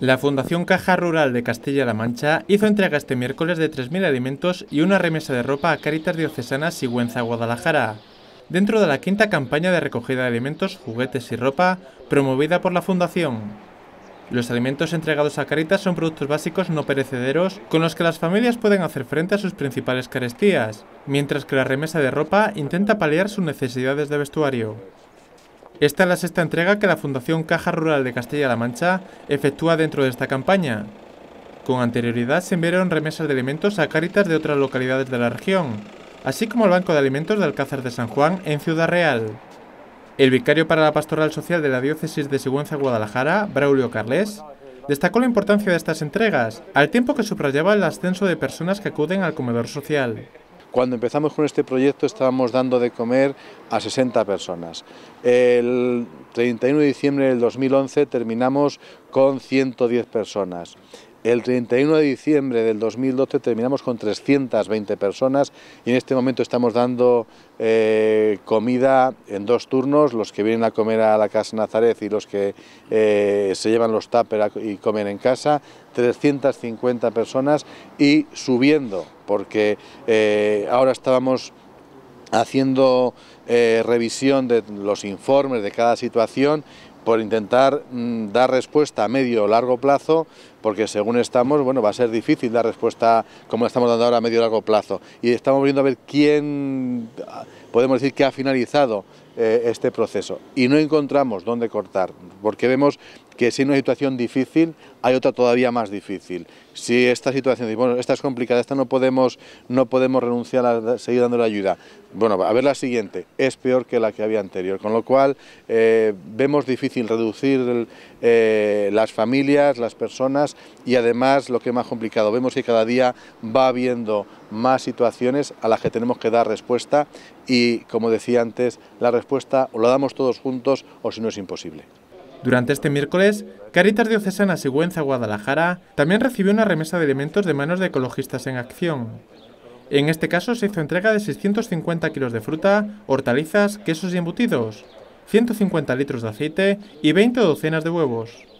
La Fundación Caja Rural de Castilla-La Mancha hizo entrega este miércoles de 3.000 alimentos y una remesa de ropa a Cáritas Diocesana Sigüenza, Guadalajara, dentro de la quinta campaña de recogida de alimentos, juguetes y ropa promovida por la Fundación. Los alimentos entregados a Caritas son productos básicos no perecederos con los que las familias pueden hacer frente a sus principales carestías, mientras que la remesa de ropa intenta paliar sus necesidades de vestuario. Esta es la sexta entrega que la Fundación Caja Rural de Castilla-La Mancha efectúa dentro de esta campaña. Con anterioridad se enviaron remesas de alimentos a Cáritas de otras localidades de la región, así como al Banco de Alimentos de Alcázar de San Juan en Ciudad Real. El vicario para la Pastoral Social de la Diócesis de Sigüenza-Guadalajara, Braulio Carles, destacó la importancia de estas entregas, al tiempo que subrayaba el ascenso de personas que acuden al comedor social. Cuando empezamos con este proyecto estábamos dando de comer a 60 personas. El 31 de diciembre del 2011 terminamos con 110 personas. El 31 de diciembre del 2012 terminamos con 320 personas y en este momento estamos dando eh, comida en dos turnos, los que vienen a comer a la Casa Nazaret y los que eh, se llevan los tupper y comen en casa, 350 personas y subiendo, porque eh, ahora estábamos haciendo revisión de los informes de cada situación por intentar mm, dar respuesta a medio o largo plazo, porque según estamos, bueno, va a ser difícil dar respuesta como estamos dando ahora a medio o largo plazo. Y estamos viendo a ver quién, podemos decir que ha finalizado eh, este proceso. Y no encontramos dónde cortar, porque vemos que si hay una situación difícil, hay otra todavía más difícil. Si esta situación, bueno, esta es complicada, esta no podemos, no podemos renunciar a seguir dando la ayuda. Bueno, a ver la siguiente, es peor que la que había anterior, con lo cual eh, vemos difícil reducir eh, las familias, las personas y además lo que es más complicado, vemos que cada día va habiendo más situaciones a las que tenemos que dar respuesta y, como decía antes, la respuesta o la damos todos juntos o si no es imposible. Durante este miércoles, Caritas Diocesana Sigüenza Guadalajara también recibió una remesa de elementos de manos de ecologistas en acción. En este caso se hizo entrega de 650 kilos de fruta, hortalizas, quesos y embutidos, 150 litros de aceite y 20 docenas de huevos.